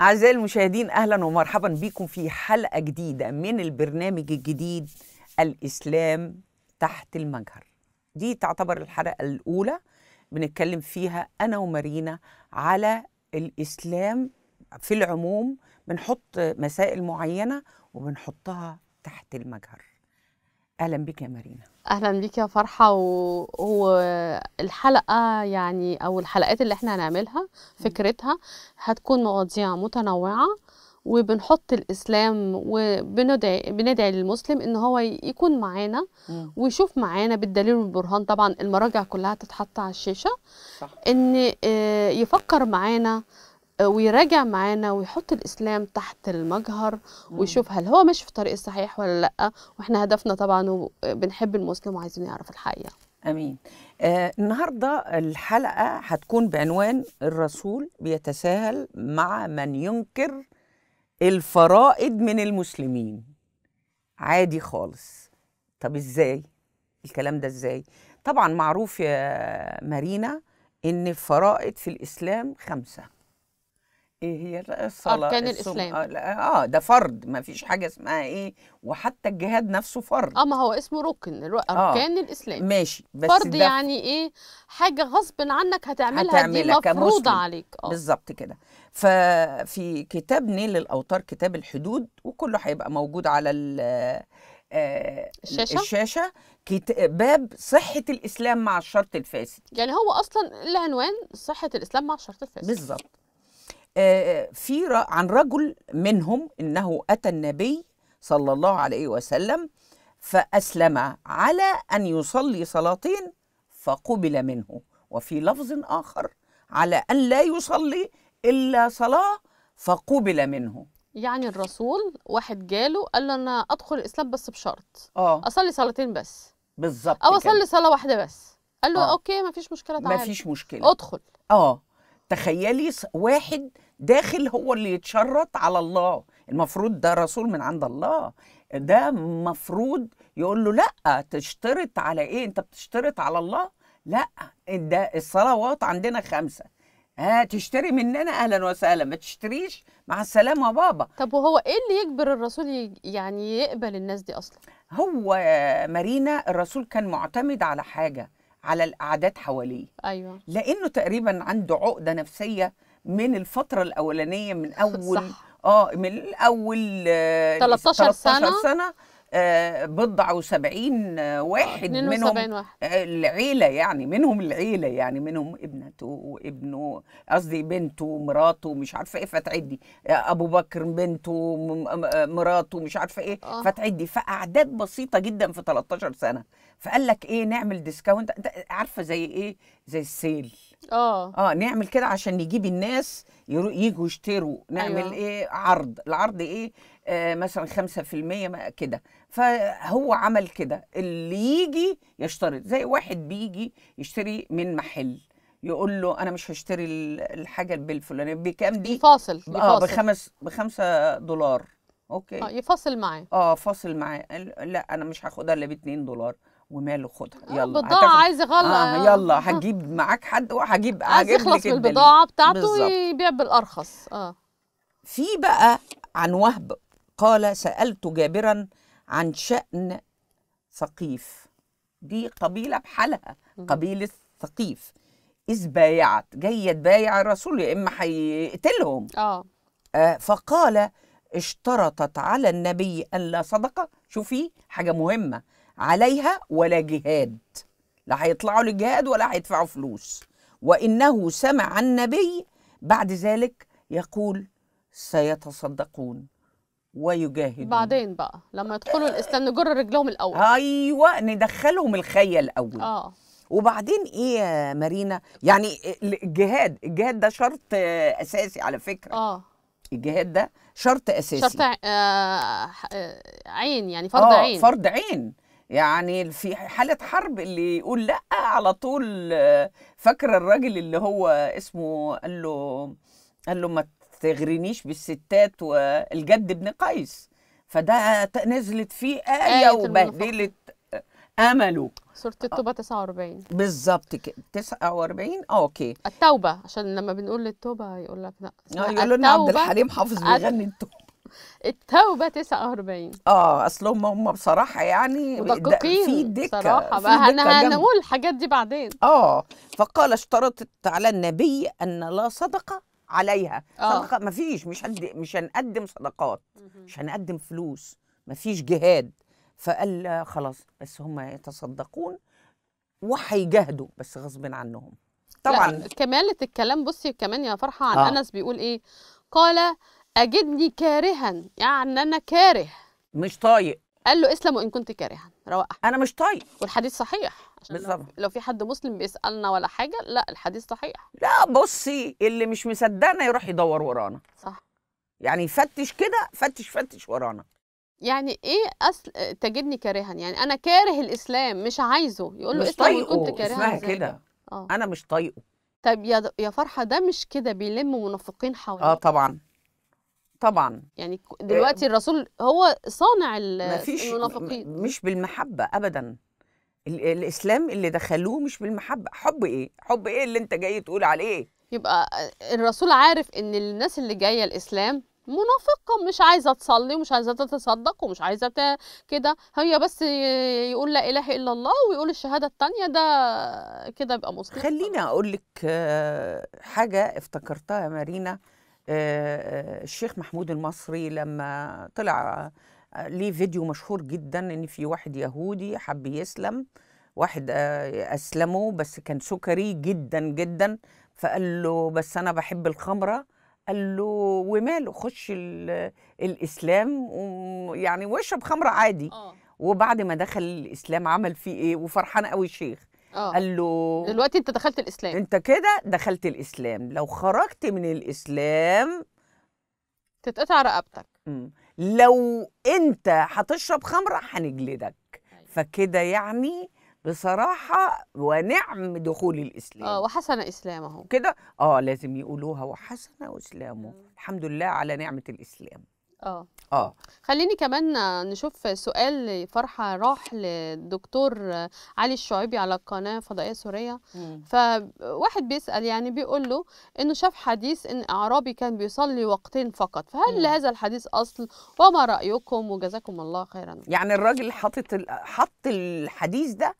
أعزائي المشاهدين أهلا ومرحبا بكم في حلقة جديدة من البرنامج الجديد الإسلام تحت المجهر دي تعتبر الحلقة الأولى بنتكلم فيها أنا ومارينا على الإسلام في العموم بنحط مسائل معينة وبنحطها تحت المجهر اهلا بك يا مارينا اهلا بك يا فرحه والحلقه يعني او الحلقات اللي احنا هنعملها فكرتها هتكون مواضيع متنوعه وبنحط الاسلام وبندعي بندعي للمسلم ان هو يكون معانا ويشوف معانا بالدليل والبرهان طبعا المراجع كلها تتحط على الشاشه صح. ان آه، يفكر معانا ويراجع معانا ويحط الاسلام تحت المجهر ويشوف هل هو ماشي في الطريق الصحيح ولا لا واحنا هدفنا طبعا بنحب المسلم وعايزين نعرف الحقيقه امين آه النهارده الحلقه هتكون بعنوان الرسول بيتساهل مع من ينكر الفرائض من المسلمين عادي خالص طب ازاي الكلام ده ازاي طبعا معروف يا مارينا ان الفرائض في الاسلام خمسه ايه هي الصلاه اركان الاسلام اه, آه، ده فرض ما فيش حاجه اسمها ايه وحتى الجهاد نفسه فرض اه ما هو اسمه ركن آه، اركان آه. الاسلام ماشي بس فرض يعني ايه حاجه غصب عنك هتعملها, هتعملها دي مفروض عليك اه بالظبط كده ففي كتاب نيل الاوتار كتاب الحدود وكله هيبقى موجود على آه، الشاشة, الشاشة باب صحة الإسلام مع الشرط الفاسد يعني هو أصلا العنوان صحة الإسلام مع الشرط الفاسد بالظبط آه، آه، في عن رجل منهم انه اتى النبي صلى الله عليه وسلم فاسلم على ان يصلي صلاتين فقبل منه وفي لفظ اخر على ان لا يصلي الا صلاه فقبل منه يعني الرسول واحد جاله قال له انا ادخل الاسلام بس بشرط اه اصلي صلاتين بس بالظبط او اصلي صلاه واحده بس قال له أوه. اوكي مفيش مشكله تعالى مفيش مشكله ادخل اه تخيلي واحد داخل هو اللي يتشرط على الله المفروض ده رسول من عند الله ده مفروض يقول له لا تشترط على ايه انت بتشترط على الله لا ده الصلوات عندنا خمسه ها آه، تشتري مننا اهلا وسهلا ما تشتريش مع السلامه بابا طب وهو ايه اللي يجبر الرسول يعني يقبل الناس دي اصلا هو مارينا الرسول كان معتمد على حاجه على الاعداد حواليه ايوه لانه تقريبا عنده عقده نفسيه من الفتره الاولانيه من اول صح. اه من اول 13 آه، سنه, سنة آه بضع آه، وسبعين واحد آه منهم واحد. العيلة يعني منهم العيلة يعني منهم ابنته وابنه قصدي بنته ومراته مش عارفة ايه فتعدي آه، أبو بكر بنته مراته مش عارفة ايه آه. فتعدي فأعداد بسيطة جدا في 13 سنة فقال لك ايه نعمل ديسكاونت عارفة زي ايه زي السيل اه اه نعمل كده عشان نجيب الناس يجوا يشتروا نعمل أيوة. ايه عرض العرض ايه آه مثلا 5% كده فهو عمل كده اللي يجي يشترط زي واحد بيجي يشتري من محل يقول له انا مش هشتري الحاجه بالفلانيه بكام دي يفاصل اه بخمس بخمسة دولار اوكي اه يفاصل معاه اه فاصل معاه لا انا مش هاخدها الا ب 2 دولار وماله خدها يلا البضاعه هتاخد... عايز يغلى آه يلا هجيب معاك حد وهجيب عايز يخلص بالبضاعه بتاعته ويبيع بالارخص اه في بقى عن وهب قال سالت جابرا عن شان ثقيف دي قبيله بحالها قبيله ثقيف اذ بايعت جايه تبايع الرسول يا اما هيقتلهم آه. اه فقال اشترطت على النبي ان لا صدقه شوفي حاجه مهمه عليها ولا جهاد لا هيطلعوا للجهاد ولا هيدفعوا فلوس وإنه سمع النبي بعد ذلك يقول سيتصدقون ويجاهدون بعدين بقى لما يدخلوا الاسلام نجر رجلهم الاول ايوه ندخلهم الخيه الاول اه وبعدين ايه يا مارينا يعني الجهاد الجهاد ده شرط اساسي على فكره اه الجهاد ده شرط اساسي شرط آه، آه، عين يعني فرض آه عين فرض عين يعني في حالة حرب اللي يقول لأ على طول فاكر الراجل اللي هو اسمه قال له قال له ما تغرينيش بالستات والجد ابن قيس فده نزلت فيه آية, آية وبهدلت امله سوره التوبه 49 بالظبط كده 49 آه، اوكي التوبه عشان لما بنقول للتوبه يقول لك لا آه، يقول لنا عبد الحليم حافظ بيغني التوبه التوبه 49 اه اصل هم هم بصراحه يعني مدققين في دكه بصراحه بقى انا هنقول الحاجات دي بعدين اه فقال اشترطت على النبي ان لا صدقه عليها أوه. صدقه ما فيش مش هد... مش هنقدم صدقات مش هنقدم فلوس ما فيش جهاد فقال خلاص بس هم يتصدقون وهيجاهدوا بس غصب عنهم طبعا كمالة الكلام بصي كمان يا فرحة عن آه. أنس بيقول إيه قال أجدني كارها يعني أنا كاره مش طايق قال له اسلم وإن كنت كارها روقها أنا مش طايق والحديث صحيح بالظبط لو في حد مسلم بيسألنا ولا حاجة لا الحديث صحيح لا بصي اللي مش مصدقنا يروح يدور ورانا صح يعني يفتش كده فتش فتش ورانا يعني ايه اصل تجدني كارها يعني انا كاره الاسلام مش عايزه يقول له اسلم وان كنت كارها اسمها كده آه. انا مش طايقه طب يا يا فرحه ده مش كده بيلم منافقين حواليه اه طبعا طبعا يعني دلوقتي الرسول هو صانع المنافقين مش بالمحبه ابدا الاسلام اللي دخلوه مش بالمحبه حب ايه حب ايه اللي انت جاي تقول عليه يبقى الرسول عارف ان الناس اللي جايه الاسلام منافقة مش عايزة تصلي ومش عايزة تتصدق ومش عايزة كده هي بس يقول لا إله إلا الله ويقول الشهادة الثانيه ده كده يبقى مسلم خليني أقول لك آه، حاجة افتكرتها يا مارينا الشيخ محمود المصري لما طلع آه، ليه فيديو مشهور جدا ان في واحد يهودي حب يسلم واحد آه، اسلمه بس كان سكري جدا جدا فقال له بس انا بحب الخمره قال له وماله خش الاسلام يعني واشرب خمره عادي آه. وبعد ما دخل الاسلام عمل فيه ايه وفرحان قوي الشيخ أوه. قال له دلوقتي انت دخلت الاسلام انت كده دخلت الاسلام لو خرجت من الاسلام تتقطع رقبتك مم. لو انت هتشرب خمره هنجلدك أيوة. فكده يعني بصراحة ونعم دخول الإسلام اه وحسن إسلامه كده اه لازم يقولوها وحسن إسلامه الحمد لله على نعمة الإسلام اه اه خليني كمان نشوف سؤال فرحه راح للدكتور علي الشعيبي على القناه الفضائيه السوريه فواحد بيسال يعني بيقول له انه شاف حديث ان اعرابي كان بيصلي وقتين فقط فهل مم. لهذا الحديث اصل وما رايكم وجزاكم الله خيرا يعني الراجل حاطط حط الحديث ده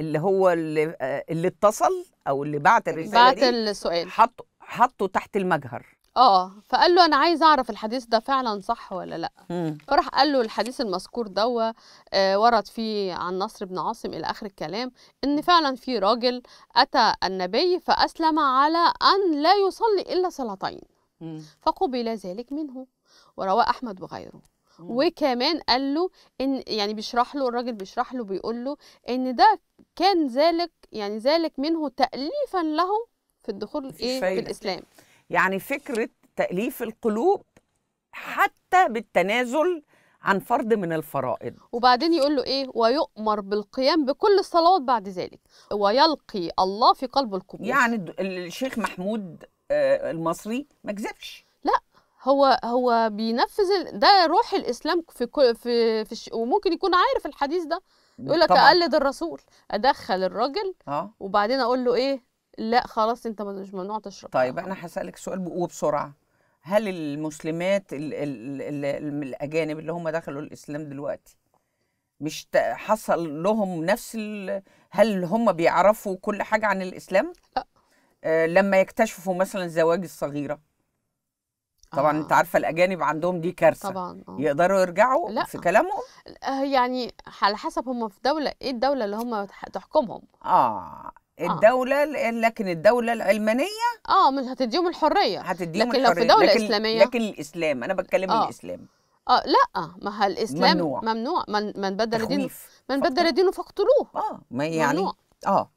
اللي هو اللي, آه، اللي اتصل او اللي بعت الرساله بعت السؤال حطه حطه تحت المجهر اه فقال له انا عايز اعرف الحديث ده فعلا صح ولا لا فراح قال له الحديث المذكور دوا آه ورد فيه عن نصر بن عاصم الى اخر الكلام ان فعلا في راجل اتى النبي فاسلم على ان لا يصلي الا صلاتين فقبل ذلك منه ورواه احمد وغيره وكمان قال له ان يعني بيشرح له الراجل بيشرح له بيقول له ان ده كان ذلك يعني ذلك منه تأليفا له في الدخول في, إيه في الاسلام يعني فكرة تأليف القلوب حتى بالتنازل عن فرض من الفرائض وبعدين يقول له ايه ويؤمر بالقيام بكل الصلوات بعد ذلك ويلقي الله في قلب القبور يعني الشيخ محمود آه، المصري ما كذبش لا هو هو بينفذ ده روح الاسلام في كل في, في وممكن يكون عارف الحديث ده يقول لك اقلد الرسول ادخل الراجل آه. وبعدين اقول له ايه لا خلاص انت مش ممنوع تشرب طيب انا هسالك سؤال وبسرعه هل المسلمات الـ الـ الـ الاجانب اللي هم دخلوا الاسلام دلوقتي مش حصل لهم نفس هل هم بيعرفوا كل حاجه عن الاسلام لا آه لما يكتشفوا مثلا زواج الصغيره طبعا آه. انت عارفه الاجانب عندهم دي كارثه طبعا آه. يقدروا يرجعوا لا. في كلامهم يعني على حسب هم في دوله ايه الدوله اللي هم تحكمهم اه آه. الدولة لكن الدولة العلمانية اه مش هتديهم الحرية هتديهم لكن الحرية. لو في دولة لكن إسلامية لكن الإسلام أنا بتكلم آه. الإسلام اه لا ما هو الإسلام ممنوع ممنوع من من بدل دينه من بدل دينه فاقتلوه اه ما يعني ممنوع. آه.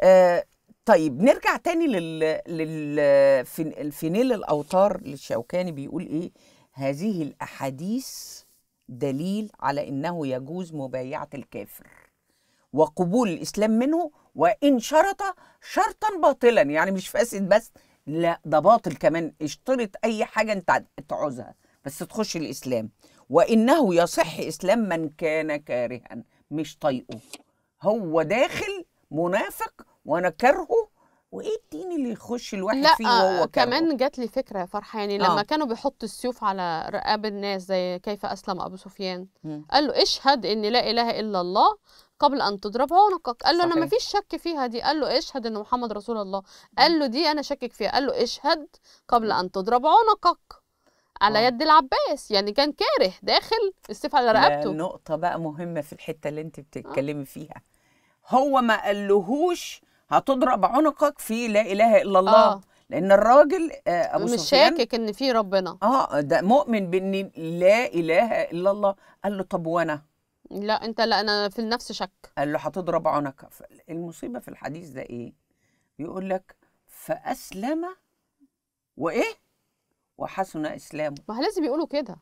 اه طيب نرجع تاني لل للفينيل الأوتار للشوكاني بيقول إيه هذه الأحاديث دليل على أنه يجوز مبايعة الكافر وقبول الإسلام منه وإن شرط شرطا باطلا يعني مش فاسد بس لا ده باطل كمان اشترط أي حاجة أنت تعوزها بس تخش الإسلام وإنه يصح إسلام من كان كارها مش طايقه هو داخل منافق وأنا كارهه وايه الدين اللي يخش الواحد لا فيه وهو كمان جات لي فكره يا فرحه يعني لما آه. كانوا بيحطوا السيوف على رقاب الناس زي كيف اسلم ابو سفيان قال له اشهد ان لا اله الا الله قبل أن تضرب عنقك قال له صحيح. أنا ما فيش شك فيها دي قال له اشهد أن محمد رسول الله قال له دي أنا شاكك فيها قال له اشهد قبل أن تضرب عنقك على أوه. يد العباس يعني كان كاره داخل السيف على رقبته نقطة بقى مهمة في الحتة اللي انت آه. بتتكلمي فيها هو ما قالهوش هتضرب عنقك في لا إله إلا الله آه. لان الراجل آه، ابو مش شاكك ان في ربنا اه ده مؤمن بان لا اله الا الله قال له طب وانا لا انت لا انا في النفس شك قال له هتضرب عنك المصيبه في الحديث ده ايه بيقول لك فاسلم وايه وحسن اسلامه ما لازم يقولوا كده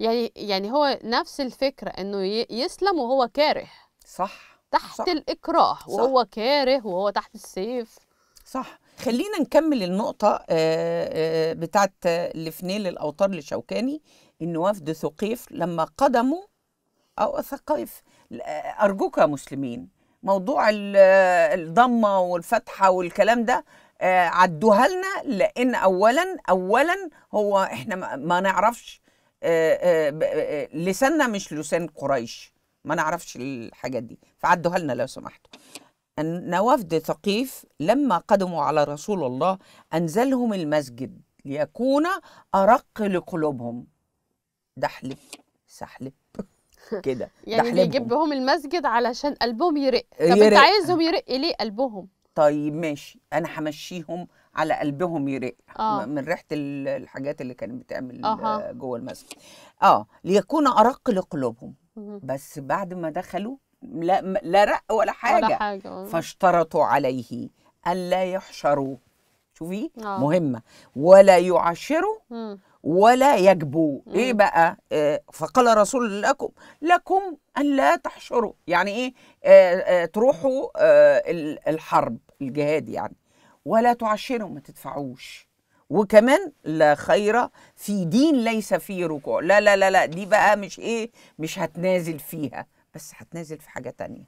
يعني يعني هو نفس الفكره انه يسلم وهو كاره صح تحت صح. الاكراه صح. وهو كاره وهو تحت السيف صح خلينا نكمل النقطه آه، آه، بتاعت لفنيل الاوتار لشوكاني ان وفد ثقيف لما قدموا أو الثقائف أرجوك يا مسلمين موضوع الضمة والفتحة والكلام ده آه، عدوها لنا لأن أولا أولا هو إحنا ما نعرفش آه، آه، لساننا مش لسان قريش ما نعرفش الحاجات دي فعدوها لنا لو سمحتوا أن وفد ثقيف لما قدموا على رسول الله أنزلهم المسجد ليكون أرق لقلوبهم دحلف سحلب سحلف كده يعني بيجيبهم المسجد علشان قلبهم يرق طب يرق. انت عايزهم يرق ليه قلبهم طيب ماشي انا همشيهم على قلبهم يرق آه. من ريحه الحاجات اللي كانت بتعمل آه. آه. جوه المسجد اه ليكون ارق لقلوبهم بس بعد ما دخلوا لا لا رق ولا حاجه, ولا حاجة. آه. فاشترطوا عليه الا يحشروا شوفي آه. مهمه ولا يعشروا ولا يجبوا مم. ايه بقى آه فقال رسول لكم لكم ان لا تحشروا يعني ايه آه آه تروحوا آه الحرب الجهاد يعني ولا تعشروا ما تدفعوش وكمان لا خير في دين ليس فيه ركوع لا لا لا لا دي بقى مش ايه مش هتنازل فيها بس هتنازل في حاجه تانية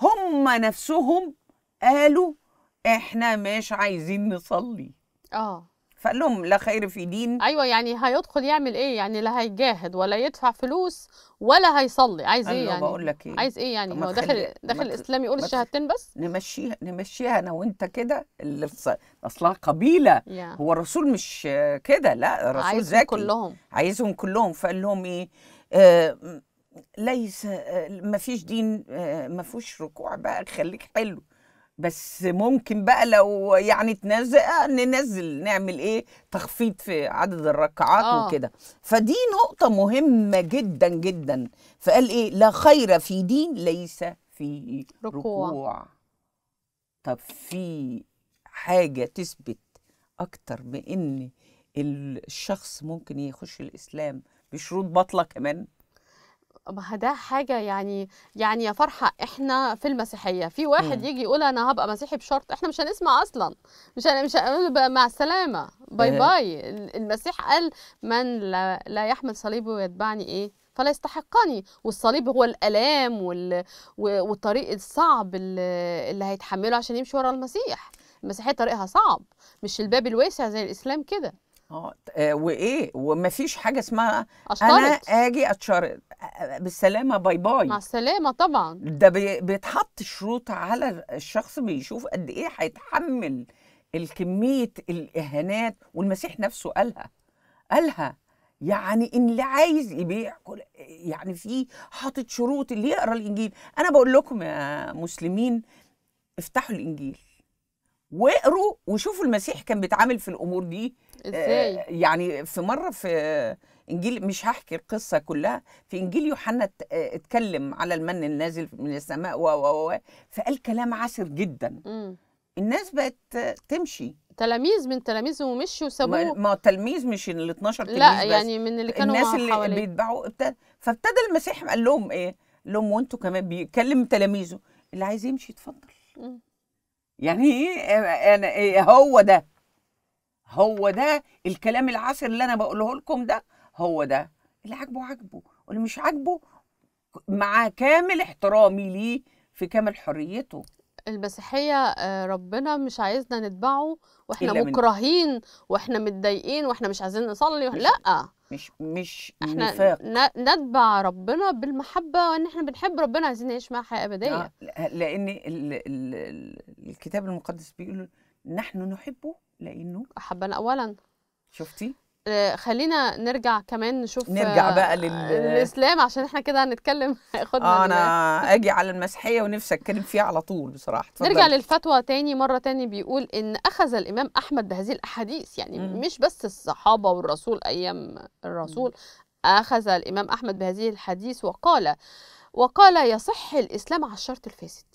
هم نفسهم قالوا احنا مش عايزين نصلي اه فقال لهم لا خير في دين ايوه يعني هيدخل يعمل ايه يعني لا هيجاهد ولا يدفع فلوس ولا هيصلي عايز ايه يعني بقول لك ايه عايز ايه يعني هو داخل داخل الاسلام يقول الشهادتين بس نمشيها نمشيها انا وانت كده اللي اصلها قبيله yeah. هو الرسول مش كده لا الرسول عايزهم زكي كلهم عايزهم كلهم فقال لهم ايه آه ليس آه، ما فيش دين آه، ما فيهوش ركوع بقى خليك حلو بس ممكن بقى لو يعني تنزق آه، ننزل نعمل ايه تخفيض في عدد الركعات آه. وكده فدي نقطة مهمة جدا جدا فقال ايه لا خير في دين ليس في ركوع, ركوع. طب في حاجة تثبت أكتر بإن الشخص ممكن يخش الإسلام بشروط باطلة كمان ما ده حاجة يعني يعني يا فرحة احنا في المسيحية في واحد م. إمم. يجي يقول انا هبقى مسيحي بشرط احنا مش هنسمع اصلا مش هن... مش هنقول مع السلامة باي إيه. باي المسيح قال من لا, لا يحمل صليبي ويتبعني ايه فلا يستحقني والصليب هو الالام وال... والطريق الصعب اللي, اللي هيتحمله عشان يمشي ورا المسيح المسيحية طريقها صعب مش الباب الواسع زي الاسلام كده آه،, اه وايه ومفيش حاجه اسمها أشترت. انا اجي اتشرط بالسلامه باي باي مع السلامه طبعا ده بي... بيتحط شروط على الشخص بيشوف قد ايه هيتحمل الكميه الاهانات والمسيح نفسه قالها قالها يعني ان اللي عايز يبيع كل يعني في حاطط شروط اللي يقرا الانجيل انا بقول لكم يا مسلمين افتحوا الانجيل واقروا وشوفوا المسيح كان بيتعامل في الامور دي ازاي آه يعني في مره في انجيل مش هحكي القصه كلها في انجيل يوحنا آه، اتكلم على المن النازل من السماء و و و فقال كلام عسر جدا مم. الناس بقت تمشي تلاميذ من تلاميذه ومشي وسابوه ما هو تلاميذ مش ال 12 تلميذ لا بس يعني من اللي كانوا الناس اللي حوالي. بيتبعوا ابتدى فابتدى المسيح قال لهم ايه؟ قال لهم وانتوا كمان بيكلم تلاميذه اللي عايز يمشي يتفضل مم. يعني إيه؟, ايه هو ده هو ده الكلام العسل اللي انا بقوله لكم ده هو ده اللي عاجبه عاجبه واللي مش عاجبه مع كامل احترامي ليه في كامل حريته المسيحيه آه، ربنا مش عايزنا نتبعه واحنا مكرهين واحنا متضايقين واحنا مش عايزين نصلي مش لا مش مش احنا نفاق. نتبع ربنا بالمحبه وان احنا بنحب ربنا عايزين نعيش معاه حياه ابديه آه لان الكتاب المقدس بيقول نحن نحبه لانه احبنا اولا شفتي آه، خلينا نرجع كمان نشوف نرجع آه، بقى للاسلام عشان احنا كده هنتكلم خدنا آه انا اجي على المسيحيه ونفسي اتكلم فيها على طول بصراحه تفضل. نرجع للفتوى تاني مره تاني بيقول ان اخذ الامام احمد بهذه الاحاديث يعني م. مش بس الصحابه والرسول ايام الرسول م. اخذ الامام احمد بهذه الحديث وقال وقال يصح الاسلام على الشرط الفاسد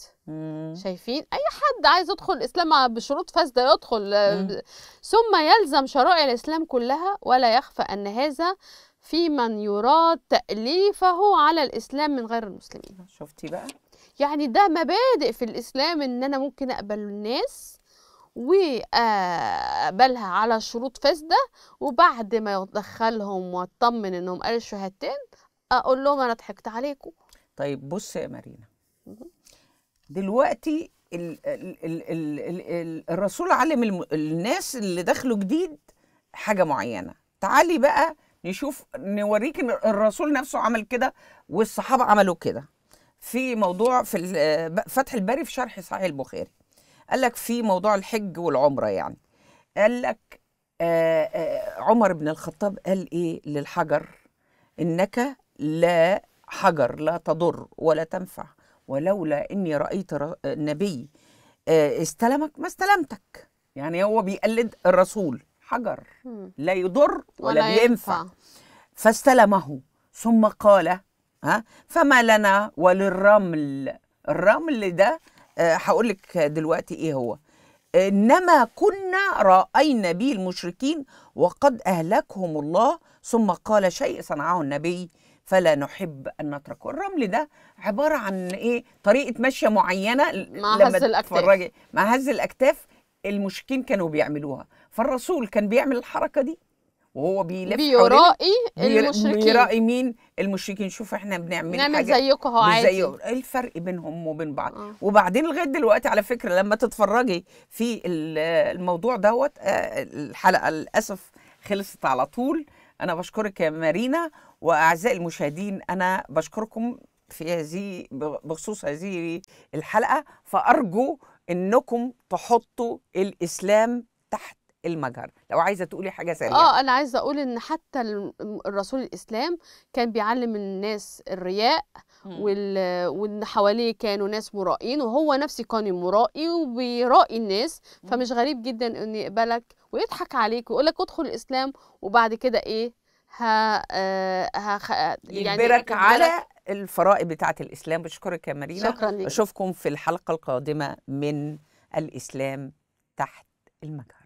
شايفين اي حد عايز يدخل الاسلام بشروط فاسده يدخل مم. ثم يلزم شرائع الاسلام كلها ولا يخفى ان هذا في من يراد تاليفه على الاسلام من غير المسلمين شفتي بقى يعني ده مبادئ في الاسلام ان انا ممكن اقبل الناس وقبلها على شروط فاسده وبعد ما يدخلهم واطمن انهم قالوا شهادتين اقول لهم انا ضحكت عليكم طيب بص يا مارينا دلوقتي الـ الـ الـ الـ الـ الرسول علم الناس اللي دخلوا جديد حاجه معينه تعالي بقى نشوف نوريك الرسول نفسه عمل كده والصحابه عملوا كده في موضوع في فتح الباري في شرح صحيح البخاري قال لك في موضوع الحج والعمره يعني قال لك آآ آآ عمر بن الخطاب قال ايه للحجر انك لا حجر لا تضر ولا تنفع ولولا اني رايت النبي آه، استلمك ما استلمتك يعني هو بيقلد الرسول حجر لا يضر ولا, ولا بينفع فاستلمه ثم قال ها فما لنا وللرمل الرمل ده آه، هقول لك دلوقتي ايه هو انما كنا راينا به المشركين وقد اهلكهم الله ثم قال شيء صنعه النبي فلا نحب ان نتركه الرمل ده عباره عن ايه طريقه مشيه معينه مع لما هز الاكتاف مع هز الاكتاف المشركين كانوا بيعملوها فالرسول كان بيعمل الحركه دي وهو بيلف بيرائي المشركين بيرائي مين المشركين شوف احنا بنعمل نعمل حاجة زيكم اهو عادي زيكم. الفرق بينهم وبين بعض آه. وبعدين لغايه دلوقتي على فكره لما تتفرجي في الموضوع دوت آه، الحلقه للاسف خلصت على طول انا بشكرك يا مارينا واعزائي المشاهدين انا بشكركم في هذه بخصوص هذه الحلقه فارجو انكم تحطوا الاسلام تحت المجهر لو عايزه تقولي حاجه سريعه اه انا عايزه اقول ان حتى الرسول الاسلام كان بيعلم الناس الرياء وال... وان حواليه كانوا ناس مرائين وهو نفسه كان مرائي وبيرائي الناس فمش غريب جدا انه يقبلك ويضحك عليك ويقول لك ادخل الاسلام وبعد كده ايه ها آه، ها يعني يجبرك على الفرائض بتاعت الاسلام بشكرك يا مارينا شكرا لك. اشوفكم في الحلقه القادمه من الاسلام تحت المجهر